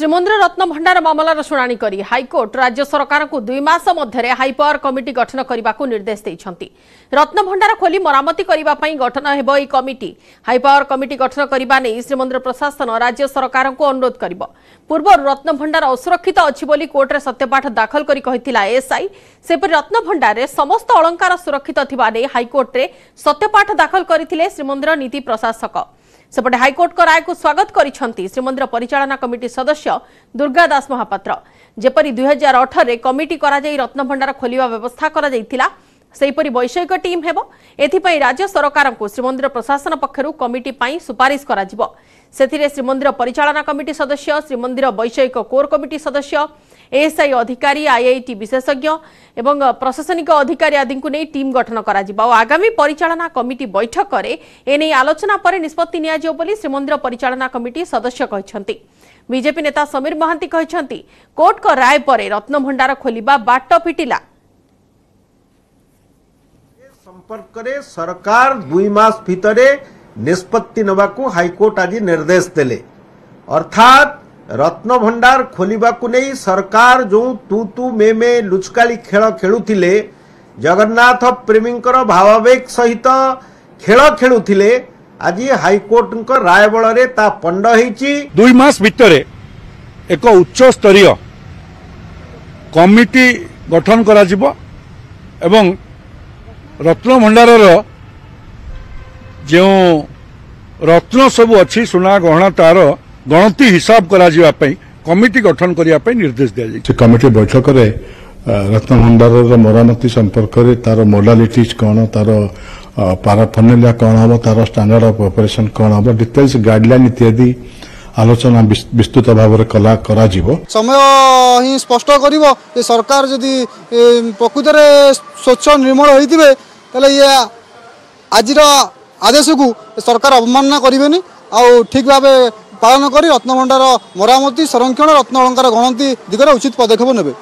रत्न श्रीमन्दिर रत्नभण्डार ममलार शुनि हैकोर्ट्यसकार दुई मास मध्य कमिटी गठन निर्देश रत्न रत्नभण्डार खोली मरमति गठन कमिट हर कमिटी गठन श्रीमन्दिर प्रशासन राज्य सरकारको अनुरोध पूर्व रत्न रत्नभण्डार असुरक्षित सत्यपाठ अहिले कत्यपाठ दाखलआई सेपरी रत्नभण्डारे समस्त अलङ्कार सुरक्षित ठुला हाइकोर्ट्यपाठ दाखल गरि श्रीमन्दिर नीति प्रशासक ସେପଟେ ହାଇକୋର୍ଟଙ୍କ ରାୟକୁ ସ୍ୱାଗତ କରିଛନ୍ତି ଶ୍ରୀମନ୍ଦିର ପରିଚାଳନା କମିଟି ସଦସ୍ୟ ଦୁର୍ଗା ଦାସ ମହାପାତ୍ର ଯେପରି ଦୁଇହଜାର ଅଠରରେ କମିଟି କରାଯାଇ ରତ୍ନଭଣ୍ଡାର ଖୋଲିବା ବ୍ୟବସ୍ଥା କରାଯାଇଥିଲା ସେହିପରି ବୈଷୟିକ ଟିମ୍ ହେବ ଏଥିପାଇଁ ରାଜ୍ୟ ସରକାରଙ୍କୁ ଶ୍ରୀମନ୍ଦିର ପ୍ରଶାସନ ପକ୍ଷରୁ କମିଟି ପାଇଁ ସୁପାରିଶ କରାଯିବ ସେଥିରେ ଶ୍ରୀମନ୍ଦିର ପରିଚାଳନା କମିଟି ସଦସ୍ୟ ଶ୍ରୀମନ୍ଦିର ବୈଷୟିକ କୋର୍ କମିଟି ସଦସ୍ୟ एएसआई अधिकारी आईआईटी विशेषज्ञ एवं प्रशासनिक अधिकारी आदि को नहीं टीम गठन आगामी परिचालना कमिटी बैठक में एने आलोचना पर निष्पत्ति श्रीमंदिर परिचालना कमिटी सदस्य कहते ବିଜେପି ନେତା ସମୀର ମହାନ୍ତି କହିଛନ୍ତି କୋର୍ଟଙ୍କ ରାୟ ପରେ ରତ୍ନଭଣ୍ଡାର ଖୋଲିବା ବାଟ ଫିଟିଲା ସମ୍ପର୍କରେ सरकार दुई ମାସ ଭିତରେ निष्पत्ति ନେବାକୁ हाईकोर्ट आज निर्देश ଦେଲେ अर्थात ରତ୍ନଭଣ୍ଡାର ଖୋଲିବାକୁ ନେଇ ସରକାର ଯେଉଁ ତୁ ତୁ ମେ ମେ ଲୁଚକାଳି ଖେଳ ଖେଳୁଥିଲେ ଜଗନ୍ନାଥ ପ୍ରେମୀଙ୍କର ଭାବାବେଗ ସହିତ ଖେଳ ଖେଳୁଥିଲେ ଆଜି ହାଇକୋର୍ଟଙ୍କ ରାୟ ବଳରେ ତା ପଣ୍ଡ ହୋଇଛି ଦୁଇ ମାସ ଭିତରେ ଏକ ଉଚ୍ଚସ୍ତରୀୟ କମିଟି ଗଠନ କରାଯିବ ଏବଂ ରତ୍ନଭଣ୍ଡାରର ଯେଉଁ ରତ୍ନ ସବୁ ଅଛି ସୁନା ତାର ଗଣତି ହିସାବ କରାଯିବା ପାଇଁ କମିଟି ଗଠନ କରିବା ପାଇଁ ନିର୍ଦ୍ଦେଶ ଦିଆଯାଇଛି କମିଟି ବୈଠକରେ ରତ୍ନଭଣ୍ଡାରର ମରାମତି ସମ୍ପର୍କରେ ତାର ମୋଡାଲିଟିଜ କ'ଣ ତାର ପାରାଫର୍ନେଲିଆ କ'ଣ ହେବ ତାର ଷ୍ଟାଣ୍ଡାର୍ଡ ଅଫ୍ ଅପରେସନ୍ କ'ଣ ହେବ ଡିଟେଲ୍ସ ଗାଇଡ୍ଲାଇନ୍ ଇତ୍ୟାଦି ଆଲୋଚନା ବିସ୍ତୃତ ଭାବରେ କଲା କରାଯିବ ସମୟ ହିଁ ସ୍ପଷ୍ଟ କରିବ ଯେ ସରକାର ଯଦି ପ୍ରକୃତରେ ସ୍ୱଚ୍ଛ ନିର୍ମଳ ହୋଇଥିବେ ତାହେଲେ ଇଏ ଆଜିର ଆଦେଶକୁ ସରକାର ଅବମାନନା କରିବେନି ଆଉ ଠିକ୍ ଭାବେ ପାଳନ କରି ରତ୍ନଭଣ୍ଡାର ମରାମତି ସଂରକ୍ଷଣ ରତ୍ନ ଅଳଙ୍କାର ଗଣତି ଦିଗରେ ଉଚିତ ପଦକ୍ଷେପ ନେବେ